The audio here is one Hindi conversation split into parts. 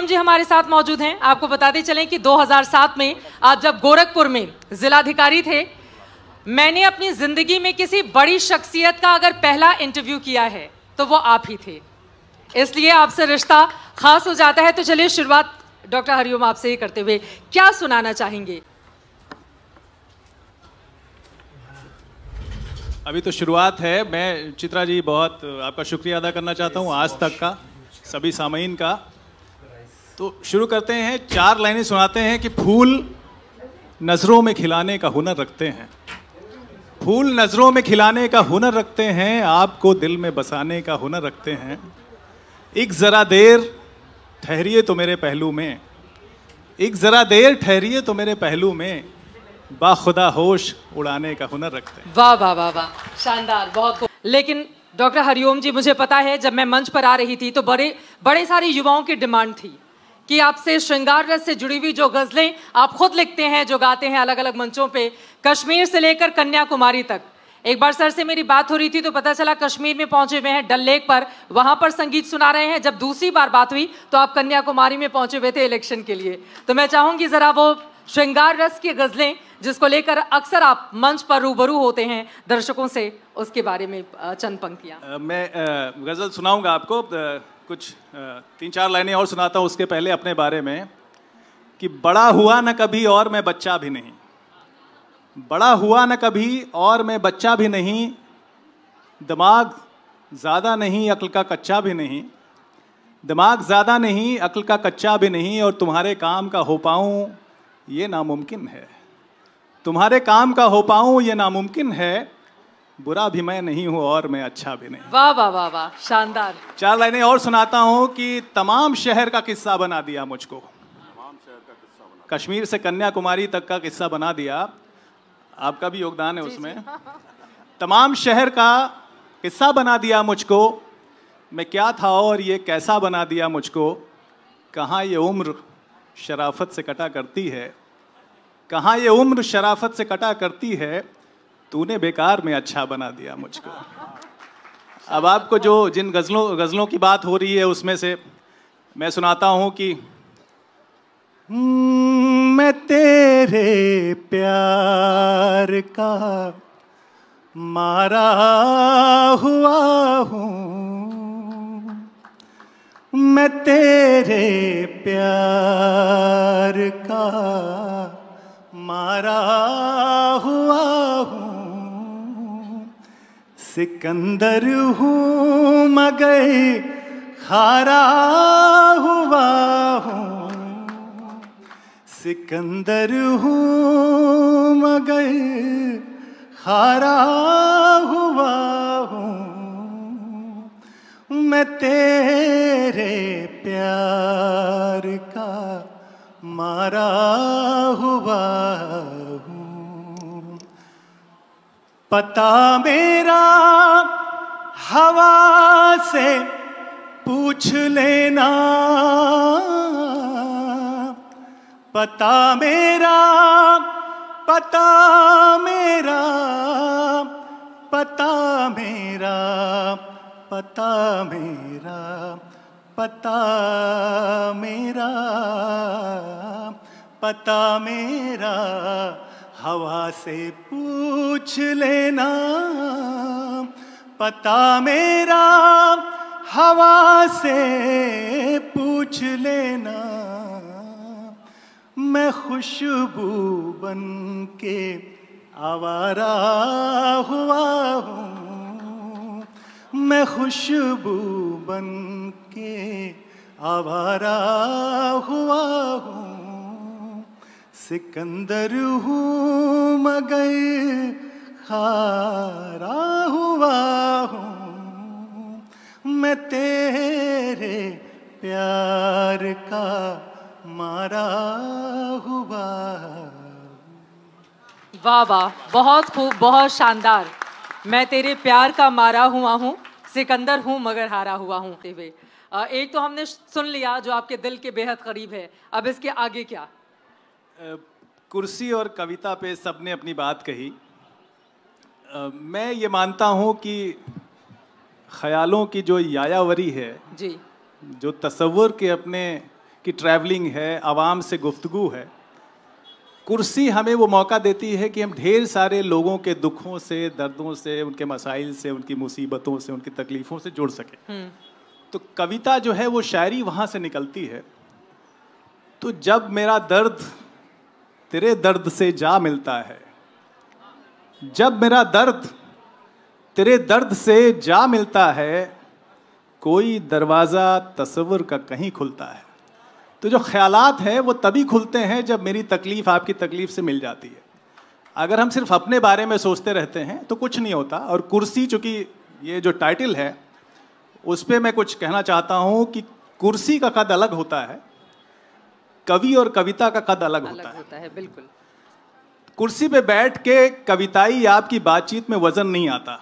अरुण जी हमारे साथ मौजूद हैं आपको बताते चलें कि 2007 में आप जब गोरखपुर में जिलाधिकारी थे मैंने अपनी जिंदगी में किसी बड़ी शख्सियत का अगर पहला इंटरव्यू किया है तो वो आप ही थे इसलिए आपसे रिश्ता खास हो जाता है तो चलिए शुरुआत डॉक्टर हरिओम आपसे ही करते हुए क्या सुनाना चाहेंगे अभी तो शुरुआत है मैं चित्रा जी बहुत आपका शुक्रिया अदा करना चाहता हूँ आज तक का सभी सामयीन का तो शुरू करते हैं चार लाइनें सुनाते हैं कि फूल नज़रों में खिलाने का हुनर रखते हैं फूल नज़रों में खिलाने का हुनर रखते हैं आपको दिल में बसाने का हुनर रखते हैं एक ज़रा देर ठहरिए तो मेरे पहलू में एक ज़रा देर ठहरिए तो मेरे पहलू में बाखुदा होश उड़ाने का हुनर रखते हैं वाह वाह वाह वाह शानदार बहुत लेकिन डॉक्टर हरिओम जी मुझे पता है जब मैं मंच पर आ रही थी तो बड़े बड़े सारे युवाओं की डिमांड थी कि आपसे श्रृंगार रस से जुड़ी हुई जो गज़लें आप खुद लिखते हैं जो गाते हैं अलग अलग मंचों पे कश्मीर से लेकर कन्याकुमारी तक एक बार सर से मेरी बात हो रही थी तो पता चला कश्मीर में पहुंचे हुए हैं डल लेक पर वहां पर संगीत सुना रहे हैं जब दूसरी बार बात हुई तो आप कन्याकुमारी में पहुंचे हुए थे इलेक्शन के लिए तो मैं चाहूंगी जरा वो श्रृंगार रस की गजलें जिसको लेकर अक्सर आप मंच पर रूबरू होते हैं दर्शकों से उसके बारे में चंद पंक्तियां मैं गज़ल सुनाऊंगा आपको कुछ तीन चार लाइनें और सुनाता हूँ उसके पहले अपने बारे में कि बड़ा हुआ न कभी और मैं बच्चा भी नहीं बड़ा हुआ न कभी और मैं बच्चा भी नहीं दिमाग ज़्यादा नहीं अक्ल का कच्चा भी नहीं दिमाग ज़्यादा नहीं अक्ल का कच्चा भी नहीं और तुम्हारे काम का हो पाऊँ ये नामुमकिन है तुम्हारे काम का हो पाऊँ ये नामुमकिन है बुरा भी मैं नहीं हूँ और मैं अच्छा भी नहीं वाह वाह वाह वाह शानदार चार लाइनें और सुनाता हूँ कि तमाम शहर का किस्सा बना दिया मुझको कश्मीर से कन्याकुमारी तक का किस्सा बना दिया आपका भी योगदान है उसमें तमाम शहर का किस्सा बना दिया मुझको मैं क्या था और ये कैसा बना दिया मुझको कहाँ ये उम्र शराफत से कटा करती है कहाँ ये उम्र शराफत से कटा करती है तूने बेकार में अच्छा बना दिया मुझको अब आपको जो जिन गज़लों गज़लों की बात हो रही है उसमें से मैं सुनाता हूं कि हम्म, मैं तेरे प्यार का मारा हुआ हूँ मैं तेरे प्यार का सिकंदर हूँ मगर खारा हुआ हूँ सिकंदर हूँ मगर खारा हुआ हूँ मैं तेरे प्यार का मारा हुआ पता मेरा हवा से पूछ लेना पता मेरा पता मेरा पता मेरा पता मेरा पता मेरा पता मेरा हवा से पूछ लेना पता मेरा हवा से पूछ लेना मैं खुशबू बन के आवारा हुआ हूँ मैं खुशबू बन के आवारा हुआ हूँ सिकंदर हूँ मगर खारा हुआ हूँ मैं तेरे प्यार का मारा हुआ वाह वाह बहुत खूब बहुत शानदार मैं तेरे प्यार का मारा हुआ हूँ सिकंदर हूँ मगर हारा हुआ हूँ एक तो हमने सुन लिया जो आपके दिल के बेहद करीब है अब इसके आगे क्या कुर्सी और कविता पे सबने अपनी बात कही मैं ये मानता हूँ कि ख्यालों की जो यायावरी है जी जो तस्वुर के अपने की ट्रैवलिंग है आवाम से गुफ्तगु है कुर्सी हमें वो मौका देती है कि हम ढेर सारे लोगों के दुखों से दर्दों से उनके मसाइल से उनकी मुसीबतों से उनकी तकलीफ़ों से जुड़ सकें हम्म। तो कविता जो है वो शायरी वहाँ से निकलती है तो जब मेरा दर्द तेरे दर्द से जा मिलता है जब मेरा दर्द तेरे दर्द से जा मिलता है कोई दरवाज़ा तस्वुर का कहीं खुलता है तो जो ख्यालात हैं वो तभी खुलते हैं जब मेरी तकलीफ़ आपकी तकलीफ़ से मिल जाती है अगर हम सिर्फ अपने बारे में सोचते रहते हैं तो कुछ नहीं होता और कुर्सी चूँकि ये जो टाइटल है उस पर मैं कुछ कहना चाहता हूँ कि कुर्सी का कद अलग होता है कवि और कविता का कद अलग, अलग होता, है। होता है बिल्कुल कुर्सी पे बैठ के कविताई आपकी बातचीत में वजन नहीं आता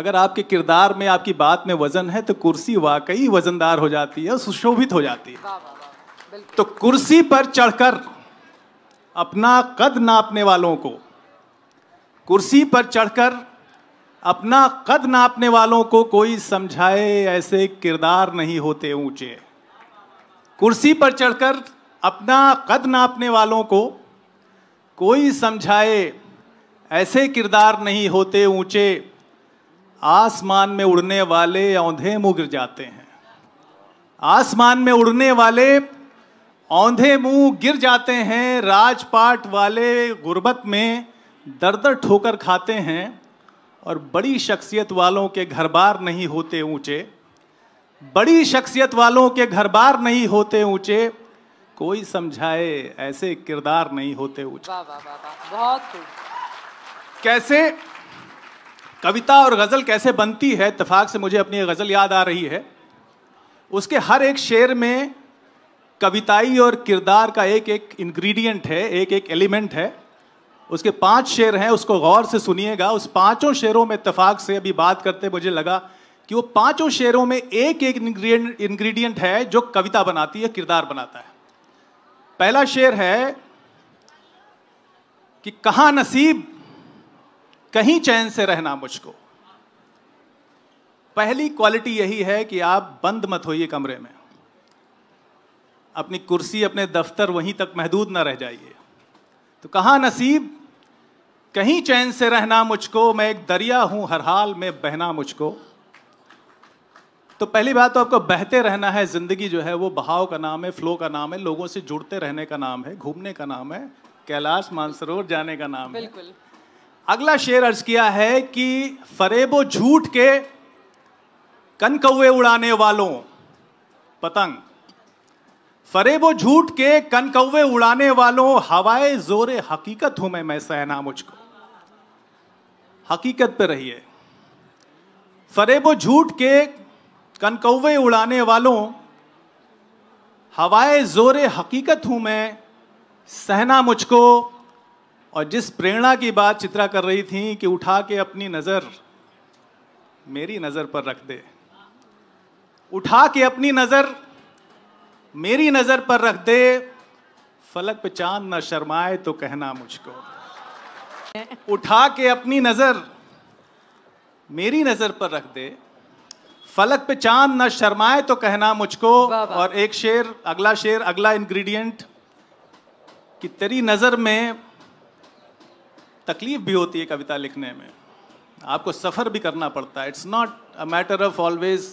अगर आपके किरदार में आपकी बात में वजन है तो कुर्सी वाकई वजनदार हो जाती है सुशोभित हो जाती है तो कुर्सी पर चढ़कर अपना कद नापने वालों को कुर्सी पर चढ़कर अपना कद नापने वालों को कोई समझाए ऐसे किरदार नहीं होते ऊंचे कुर्सी पर चढ़कर अपना कद नापने वालों को कोई समझाए ऐसे किरदार नहीं होते ऊंचे आसमान में उड़ने वाले औंधे मुँह गिर जाते हैं आसमान में उड़ने वाले औंधे मुंह गिर जाते हैं राजपाट वाले गुर्बत में दर दर ठोकर खाते हैं और बड़ी शख्सियत वालों के घर बार नहीं होते ऊंचे बड़ी शख्सियत वालों के घर बार नहीं होते ऊंचे कोई समझाए ऐसे किरदार नहीं होते उठ बहुत कैसे कविता और गज़ल कैसे बनती है इतफाक से मुझे अपनी गज़ल याद आ रही है उसके हर एक शेर में कविताई और किरदार का एक एक इंग्रेडिएंट है एक एक एलिमेंट है उसके पांच शेर हैं उसको गौर से सुनिएगा उस पांचों शेरों में इतफाक से अभी बात करते मुझे लगा कि वो पांचों शेरों में एक एक इंग्रेडिएंट है जो कविता बनाती है किरदार बनाता है पहला शेर है कि कहा नसीब कहीं चैन से रहना मुझको पहली क्वालिटी यही है कि आप बंद मत होइए कमरे में अपनी कुर्सी अपने दफ्तर वहीं तक महदूद ना रह जाइए तो कहा नसीब कहीं चैन से रहना मुझको मैं एक दरिया हूं हर हाल में बहना मुझको तो पहली बात तो आपको बहते रहना है ज़िंदगी जो है वो बहाव का नाम है फ्लो का नाम है लोगों से जुड़ते रहने का नाम है घूमने का नाम है कैलाश मानसरोवर जाने का नाम बिल्कुल है। अगला शेर अर्ज किया है कि फरेबो झूठ के कनकौए उड़ाने वालों पतंग फरेबो झूठ के कनकौवे उड़ाने वालों हवाए जोरे हकीकत हूं मैं मैं सहना मुझको हकीकत पे रहिए फरेबो झूठ के कनकौवे उड़ाने वालों हवाए जोरे हकीकत हूँ मैं सहना मुझको और जिस प्रेरणा की बात चित्रा कर रही थी कि उठा के अपनी नज़र मेरी नज़र पर रख दे उठा के अपनी नज़र मेरी नज़र पर रख दे फलक पे चांद न शर्माए तो कहना मुझको उठा के अपनी नज़र मेरी नज़र पर रख दे फलक पे चांद ना शर्माए तो कहना मुझको और एक शेर अगला शेर अगला इंग्रेडिएंट कि तेरी नज़र में तकलीफ भी होती है कविता लिखने में आपको सफ़र भी करना पड़ता है it's not a matter of always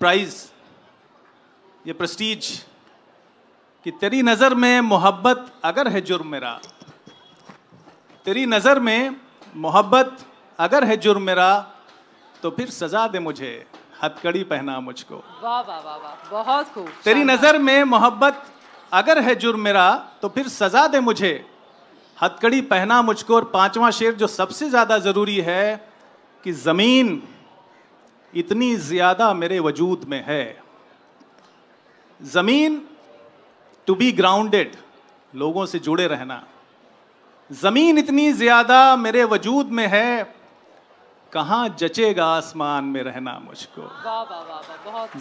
price ये प्रस्टीज कि तेरी नज़र में मोहब्बत अगर है जुर्म मेरा तेरी नज़र में मोहब्बत अगर है जुर्म मेरा तो फिर सजा दे मुझे हथकड़ी पहना मुझको वाह वाह वाह वाह बहुत खूब तेरी नजर में मोहब्बत अगर है जुर्म मेरा तो फिर सजा दे मुझे हथकड़ी पहना मुझको और पांचवा शेर जो सबसे ज्यादा जरूरी है कि जमीन इतनी ज्यादा मेरे वजूद में है जमीन टू बी ग्राउंडेड लोगों से जुड़े रहना जमीन इतनी ज्यादा मेरे वजूद में है कहाँ जचेगा आसमान में रहना मुझको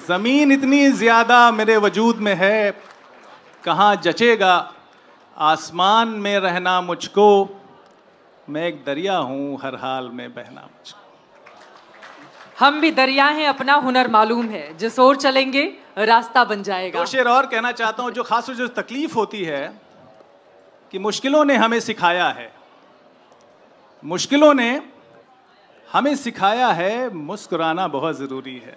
ज़मीन इतनी ज़्यादा मेरे वजूद में है कहाँ जचेगा आसमान में रहना मुझको मैं एक दरिया हूँ हर हाल में बहना मुझको हम भी दरिया हैं अपना हुनर मालूम है जिस और चलेंगे रास्ता बन जाएगा तो शेर और कहना चाहता हूँ जो खास जो तकलीफ होती है कि मुश्किलों ने हमें सिखाया है मुश्किलों ने हमें सिखाया है मुस्कुराना बहुत ज़रूरी है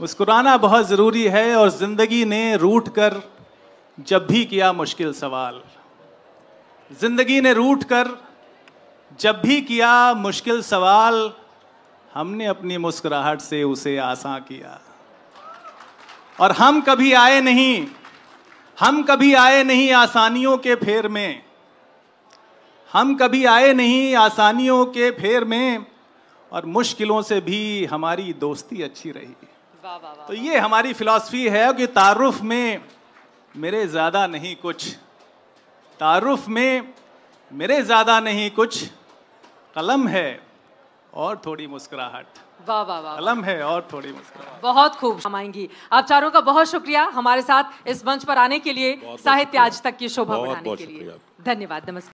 मुस्कुराना बहुत ज़रूरी है और ज़िंदगी ने रूठ कर जब भी किया मुश्किल सवाल ज़िंदगी ने रूठ कर जब भी किया मुश्किल सवाल हमने अपनी मुस्कुराहट से उसे आसान किया और हम कभी आए नहीं हम कभी आए नहीं आसानियों के फेर में हम कभी आए नहीं आसानियों के फेर में और मुश्किलों से भी हमारी दोस्ती अच्छी रही वाह बा, तो ये हमारी फिलॉसफी है कि तारुफ में मेरे ज़्यादा नहीं कुछ तारुफ में मेरे ज़्यादा नहीं कुछ कलम है और थोड़ी मुस्कुराहट वाह वाह वाह कलम है और थोड़ी मुस्कुराहट बहुत खूब हम आएंगी आप चारों का बहुत शुक्रिया हमारे साथ इस मंच पर आने के लिए साहित्य आज तक की शोभा बढ़ाने के लिए धन्यवाद नमस्कार